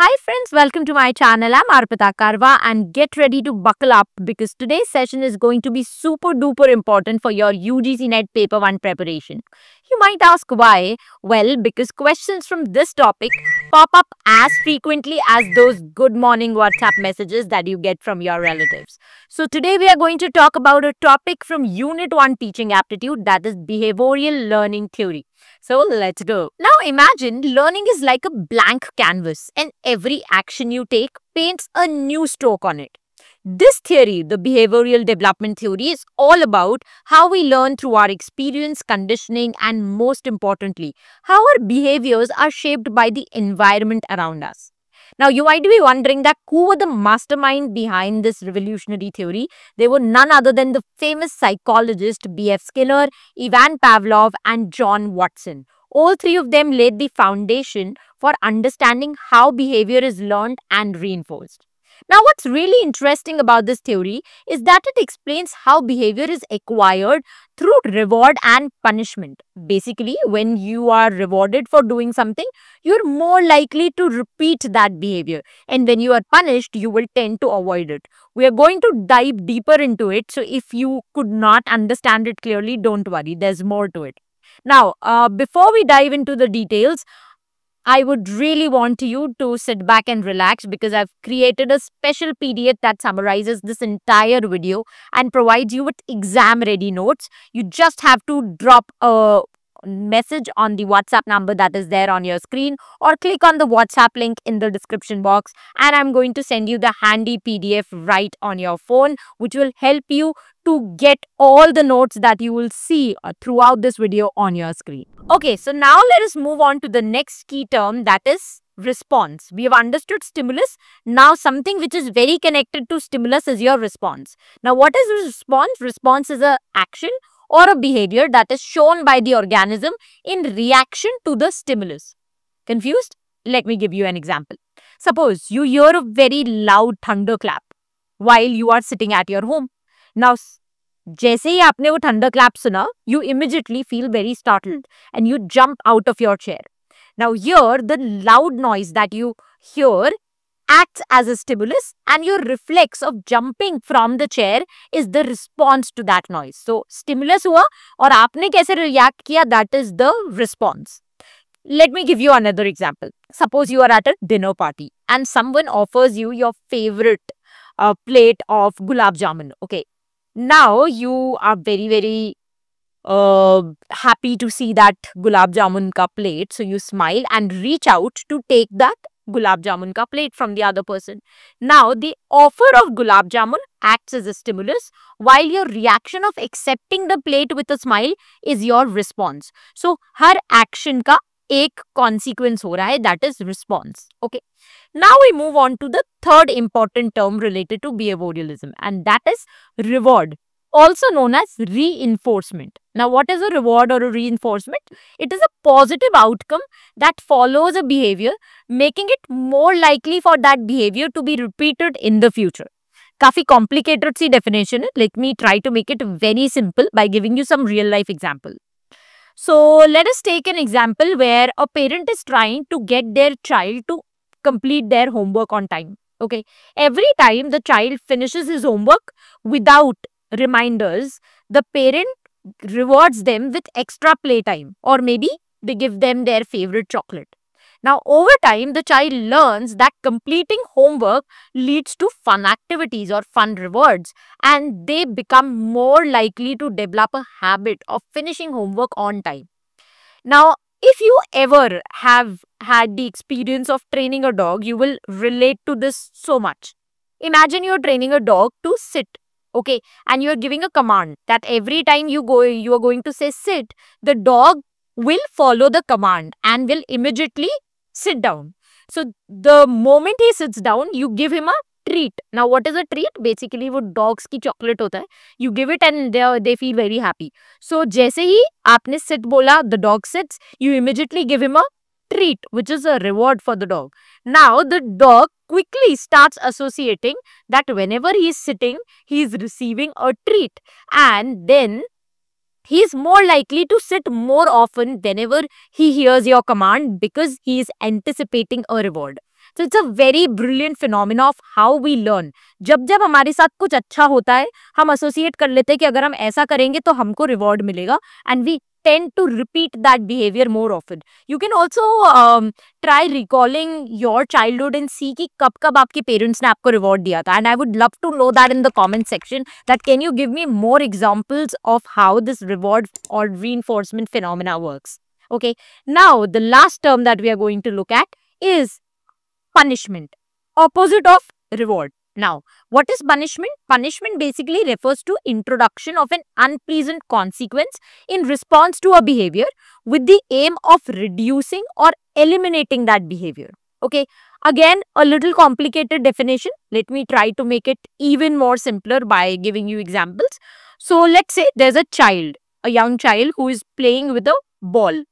Hi friends, welcome to my channel. I'm Arpita Karwa and get ready to buckle up because today's session is going to be super duper important for your UGC NET Paper 1 preparation. You might ask why? Well, because questions from this topic pop up as frequently as those good morning WhatsApp messages that you get from your relatives. So today we are going to talk about a topic from Unit 1 Teaching Aptitude that is Behavioral Learning Theory. So let's go. Now imagine learning is like a blank canvas and every action you take paints a new stroke on it. This theory, the behavioral development theory, is all about how we learn through our experience, conditioning, and most importantly, how our behaviors are shaped by the environment around us. Now, you might be wondering that who were the mastermind behind this revolutionary theory? They were none other than the famous psychologist B.F. Skinner, Ivan Pavlov and John Watson. All three of them laid the foundation for understanding how behavior is learned and reinforced. Now, what's really interesting about this theory is that it explains how behavior is acquired through reward and punishment. Basically, when you are rewarded for doing something, you're more likely to repeat that behavior. And when you are punished, you will tend to avoid it. We are going to dive deeper into it. So, if you could not understand it clearly, don't worry, there's more to it. Now, uh, before we dive into the details, I would really want you to sit back and relax because I've created a special PDF that summarizes this entire video and provides you with exam ready notes. You just have to drop a message on the WhatsApp number that is there on your screen or click on the WhatsApp link in the description box and I'm going to send you the handy PDF right on your phone which will help you to get all the notes that you will see uh, throughout this video on your screen. Okay, so now let us move on to the next key term that is response. We have understood stimulus. Now something which is very connected to stimulus is your response. Now what is response? Response is a action or a behavior that is shown by the organism in reaction to the stimulus. Confused? Let me give you an example. Suppose you hear a very loud thunderclap while you are sitting at your home. Now, जैसे ही आपने वो thunder clap सुना immediately feel very startled and you jump out of your chair. Now, now the loud noise that you hear acts as a stimulus and your reflex of jumping from the chair is the response to that noise. So, stimulus हुआ और आपने कैसे react that is the response. Let me give you another example. Suppose you are at a dinner party and someone offers you your favorite uh, plate of gulab jamun. Okay. Now you are very, very uh, happy to see that gulab jamun ka plate. So you smile and reach out to take that gulab jamun ka plate from the other person. Now, the offer of gulab jamun acts as a stimulus while your reaction of accepting the plate with a smile is your response. So, her action ka एक consequence हो रहा है that is response okay now we move on to the third important term related to behaviourism and that is reward also known as reinforcement. Now, what is a reward or a reinforcement? It is a positive outcome that follows a behavior, making it more likely for that behavior to be repeated in the future. काफी complicated सी definition है. Let me try to make it very simple by giving you some real life example. So, let us take an example where a parent is trying to get their child to complete their homework on time. Okay. Every time the child finishes his homework without reminders, the parent rewards them with extra playtime or maybe they give them their favorite chocolate. Now, over time, the child learns that completing homework leads to fun activities or fun rewards, and they become more likely to develop a habit of finishing homework on time. Now, if you ever have had the experience of training a dog, you will relate to this so much. Imagine you're training a dog to sit okay and you are giving a command that every time you go you are going to say sit the dog will follow the command and will immediately sit down so the moment he sits down you give him a treat now what is a treat basically wo dogs ki chocolate hota hai you give it and they they feel very happy so jaise hi aapne sit bola the dog sits you immediately give him a treat, which is a reward for the dog. Now, the dog quickly starts associating that whenever he is sitting, he is receiving a treat. And then he is more likely to sit more often whenever he hears your command because he is anticipating a reward. So it's a very brilliant phenomenon of how we learn. जब जब हमारे साथ कुछ अच्छा होता है हम associate कर लेते हैं कि अगर हम ऐसा करेंगे तो हमको reward मिलेगा And we tend to repeat that behavior more often. You can also um, try recalling your childhood and see ki kab kab aapke parents ne aapko reward diya tha. And I would love to know that in the comment section that can you give me more examples of how this reward or reinforcement phenomena works. Okay. Now, the last term that we are going to look at is punishment, opposite of reward. Now, what is punishment? Punishment basically refers to introduction of an unpleasant consequence in response to a behavior with the aim of reducing or eliminating that behavior. Okay, again, a little complicated definition. Let me try to make it even more simpler by giving you examples. So, let's say there's a child, a young child who is playing with a ball.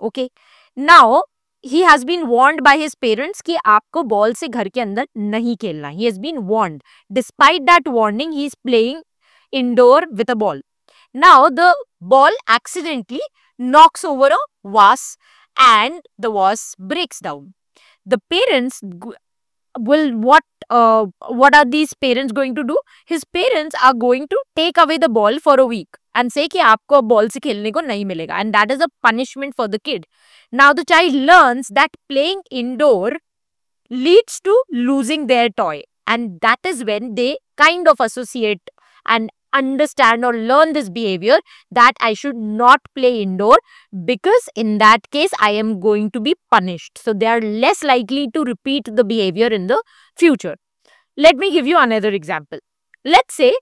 Okay, now he has been warned by his parents कि आपको ball से घर के अंदर नहीं खेलना he has been warned despite that warning he is playing indoor with a ball now the ball accidentally knocks over a vase and the vase breaks down the parents will what uh, what are these parents going to do? His parents are going to take away the ball for a week and say ki आपको ball से खेलने को नहीं मिलेगा and that is a punishment for the kid. Now the child learns that playing indoor leads to losing their toy and that is when they kind of associate and understand or learn this behavior that I should not play indoor because in that case I am going to be punished. So they are less likely to repeat the behavior in the future. Let me give you another example. Let's say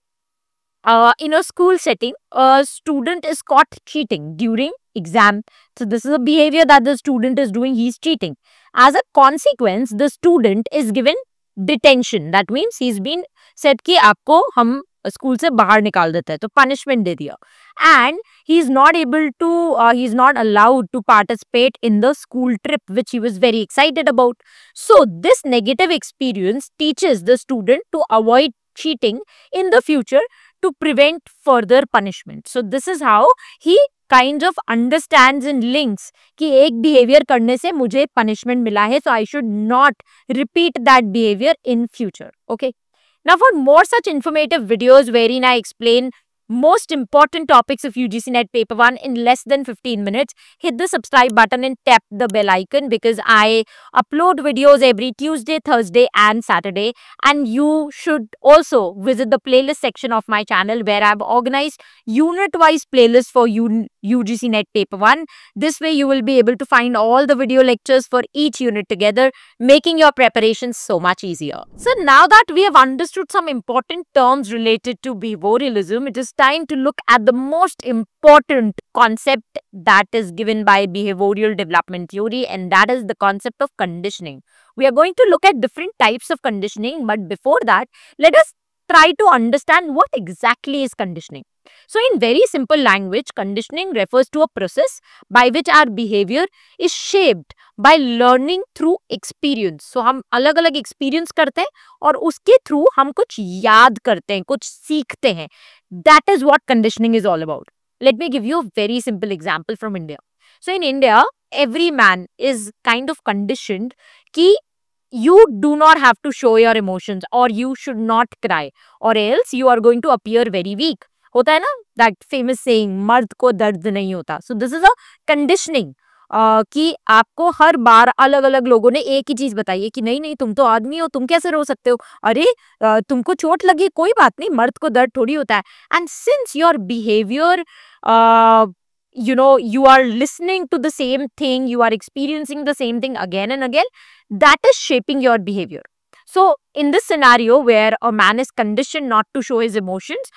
uh, in a school setting, a student is caught cheating during exam. So this is a behavior that the student is doing, he's cheating. As a consequence, the student is given detention. That means he's been said ki aapko hum school से बाहर निकाल देता है तो punishment दे दिया and he is not able to he is not allowed to participate in the school trip which he was very excited about so this negative experience teaches the student to avoid cheating in the future to prevent further punishment so this is how he kind of understand in links कि एक behaviour करने से मुझे punishment मिला है so I should not repeat that behaviour in future okay Now for more such informative videos wherein I explain most important topics of UGC NET Paper 1 in less than 15 minutes. Hit the subscribe button and tap the bell icon because I upload videos every Tuesday, Thursday and Saturday. And you should also visit the playlist section of my channel where I've organized unit-wise playlists for U UGC NET Paper 1. This way you will be able to find all the video lectures for each unit together, making your preparations so much easier. So now that we have understood some important terms related to behavioralism, it is time to look at the most important concept that is given by behavioral development theory and that is the concept of conditioning. We are going to look at different types of conditioning but before that, let us try to understand what exactly is conditioning. So, in very simple language, conditioning refers to a process by which our behavior is shaped by learning through experience. So, हम अलग अलग experience करते हैं और उसके through हम कुछ याद करते हैं कुछ सीखते हैं That is what conditioning is all about. Let me give you a very simple example from India. So, in India, every man is kind of conditioned कि you do not have to show your emotions or you should not cry or else you are going to appear very weak. होता है ना that famous saying मर्द को दर्द नहीं होता so this is a conditioning कि आपको हर बार अलग अलग लोगों ने एक ही चीज बताई है कि नहीं नहीं तुम तो आदमी हो तुम कैसे रो सकते हो अरे तुमको चोट लगी कोई बात नहीं मर्द को दर्द थोड़ी होता है and since your behaviour you know you are listening to the same thing you are experiencing the same thing again and again that is shaping your behaviour so in this scenario where a man is condition not to show his emotions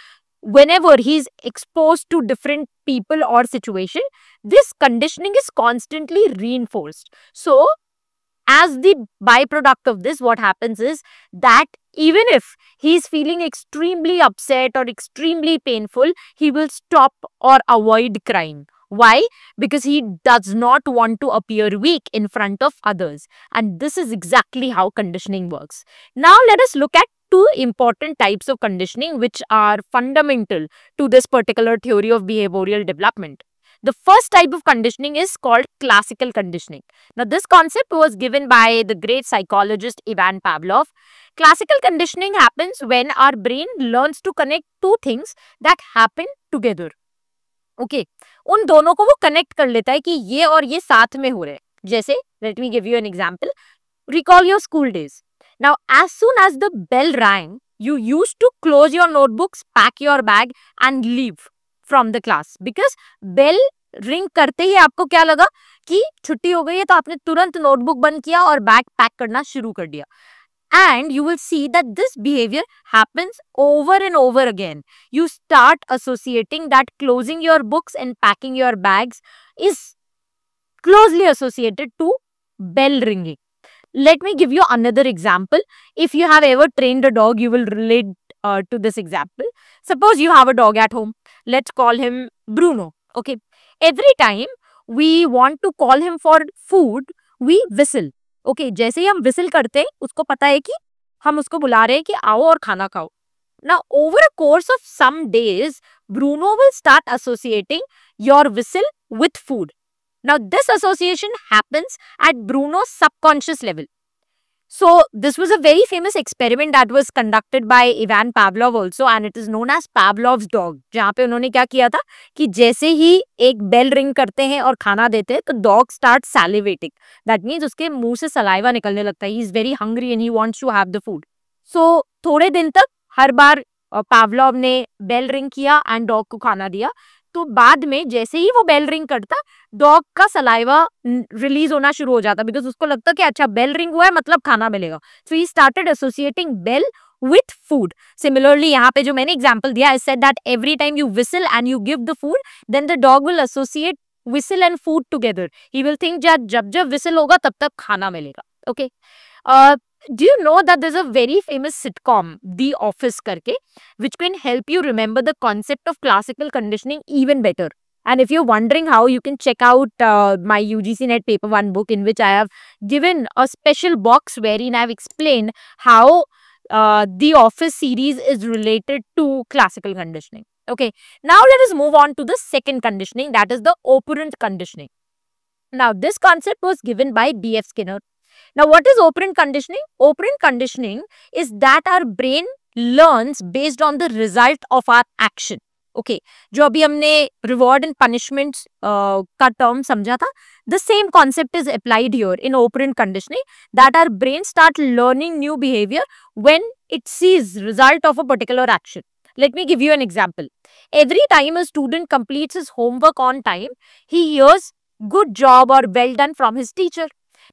whenever he's exposed to different people or situation, this conditioning is constantly reinforced. So, as the byproduct of this, what happens is that even if he's feeling extremely upset or extremely painful, he will stop or avoid crying. Why? Because he does not want to appear weak in front of others. And this is exactly how conditioning works. Now, let us look at two important types of conditioning which are fundamental to this particular theory of behavioral development. The first type of conditioning is called classical conditioning. Now, this concept was given by the great psychologist Ivan Pavlov. Classical conditioning happens when our brain learns to connect two things that happen together. Okay okay. उन दोनों को वो connect कर लेता है कि ये और ये साथ में हो रहे हैं जैसे let me give you an example recall your school days Now, as soon as the bell rang, you used to close your notebooks, pack your bag and leave from the class because bell ring करते ही आपको क्या लगा कि छुट्टी हो गई है तो आपने तुरंत notebook बंद किया और bag pack करना शुरू कर दिया and you will see that this behavior happens over and over again. You start associating that closing your books and packing your bags is closely associated to bell ringing. let me give you another example if you have ever trained a dog you will relate uh, to this example suppose you have a dog at home let's call him bruno okay every time we want to call him for food we whistle okay jaise hi hum whistle karte हैं उसको पता है कि हम उसको बुला रहे हैं कि आओ और खाना खाओ now over a course of some days bruno will start associating your whistle with food Now, this association happens at Bruno's subconscious level. So, this was a very famous experiment that was conducted by Ivan Pavlov also and it is known as Pavlov's dog. जहाँ पे उन्होंने क्या किया था कि जैसे ही एक bell ring करते हैं और खाना देते हैं तो dog start salivating that means उसके मुंह से सलाइवा निकलने लगता है he is very hungry and he wants to have the food so थोड़े दिन तक हर बार पावलोव ने बेल रिंग किया एंड डॉग को खाना दिया तो बाद में जैसे ही वो बेल रिंग करता डॉग का सलाइवा रिलीज होना शुरू हो जाता बिकॉज उसको लगता कि अच्छा बेल रिंग हुआ है मतलब खाना मिलेगा so he started associating bell with food similarly यहाँ पे जो मैंने एग्जाम्पल दिया I said that every time you whistle and you give the food then the dog will associate whistle and food together he will think जब जब whistle होगा तब तक खाना मिलेगा okay okay? uh, do you know that there's a very famous sitcom, The Office Karke, which can help you remember the concept of classical conditioning even better? And if you're wondering how, you can check out uh, my UGC Net Paper 1 book in which I have given a special box wherein I've explained how uh, the office series is related to classical conditioning. Okay, now let us move on to the second conditioning that is the operant conditioning. Now, this concept was given by B.F. Skinner now, what is operant conditioning? Operant conditioning is that our brain learns based on the result of our action. Okay, जो अभी हमने and punishment punishment का term समझा था the same concept is applied here in operant conditioning that our brain start learning new behavior when it sees result of a particular action. let me give you an example every time a student completes his homework on time he hears good job or well done from his teacher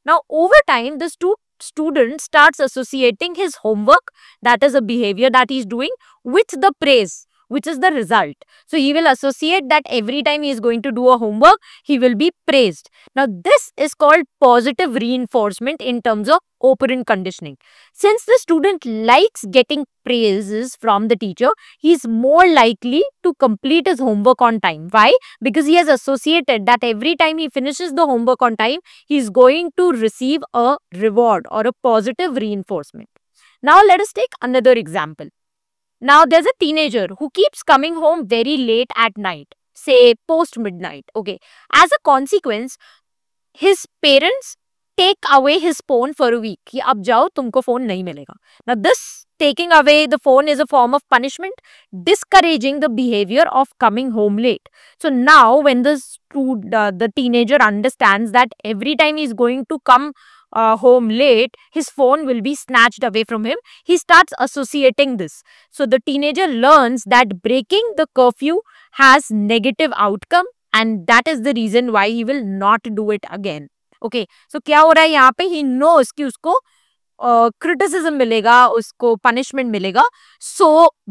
now, over time, this two student starts associating his homework, that is a behavior that he's doing, with the praise which is the result. So he will associate that every time he is going to do a homework, he will be praised. Now this is called positive reinforcement in terms of operant conditioning. Since the student likes getting praises from the teacher, he is more likely to complete his homework on time. Why? Because he has associated that every time he finishes the homework on time, he is going to receive a reward or a positive reinforcement. Now let us take another example. Now there's a teenager who keeps coming home very late at night, say post midnight. Okay. As a consequence, his parents take away his phone for a week. कि अब जाओ तुमको phone नहीं मिलेगा. Now this taking away the phone is a form of punishment, discouraging the behavior of coming home late. So now when the student, uh, the teenager understands that every time he's going to come uh, home late, his phone will be snatched away from him. He starts associating this. So the teenager learns that breaking the curfew has negative outcome and that is the reason why he will not do it again. okay, so क्या हो रहा है यहाँ पे ही कि उसको criticism मिलेगा उसको पनिशमेंट मिलेगा so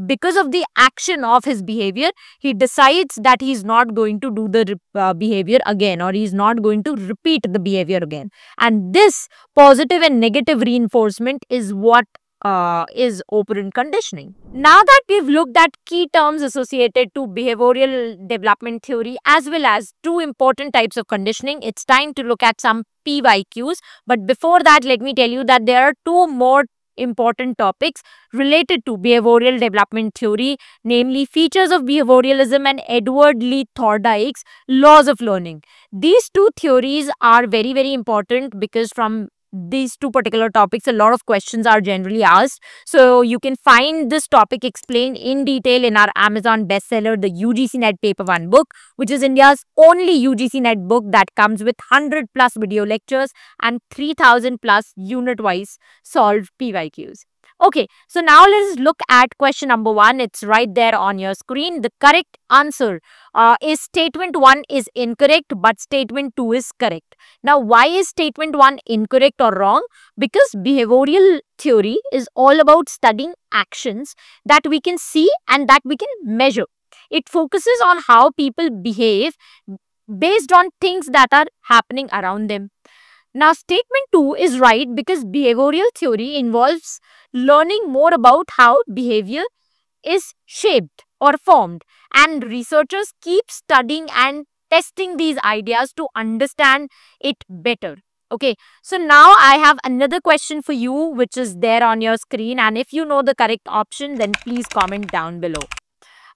because of the action of his behaviour he decides that he is not going to do the behaviour again और he is not going to repeat the behaviour again and this positive and negative reinforcement is what uh, is operant conditioning. Now that we've looked at key terms associated to behavioral development theory as well as two important types of conditioning, it's time to look at some PYQs. But before that, let me tell you that there are two more important topics related to behavioral development theory, namely features of behavioralism and Edward Lee Thorndike's laws of learning. These two theories are very, very important because from these two particular topics, a lot of questions are generally asked. So you can find this topic explained in detail in our Amazon bestseller, the UGC Net Paper 1 book, which is India's only UGC Net book that comes with 100 plus video lectures and 3000 plus unit-wise solved PYQs. Okay, so now let's look at question number one. It's right there on your screen. The correct answer uh, is statement one is incorrect, but statement two is correct. Now, why is statement one incorrect or wrong? Because behavioral theory is all about studying actions that we can see and that we can measure. It focuses on how people behave based on things that are happening around them. Now, statement 2 is right because behavioral theory involves learning more about how behavior is shaped or formed and researchers keep studying and testing these ideas to understand it better. Okay, so now I have another question for you which is there on your screen and if you know the correct option then please comment down below.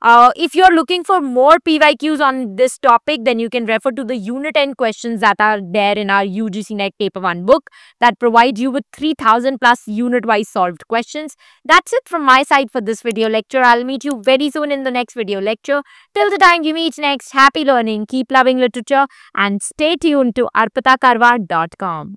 Uh, if you're looking for more PYQs on this topic, then you can refer to the Unit N questions that are there in our UGC NET Paper 1 book that provides you with 3000 plus unit-wise solved questions. That's it from my side for this video lecture. I'll meet you very soon in the next video lecture. Till the time you meet next, happy learning, keep loving literature and stay tuned to arpitakarwar.com.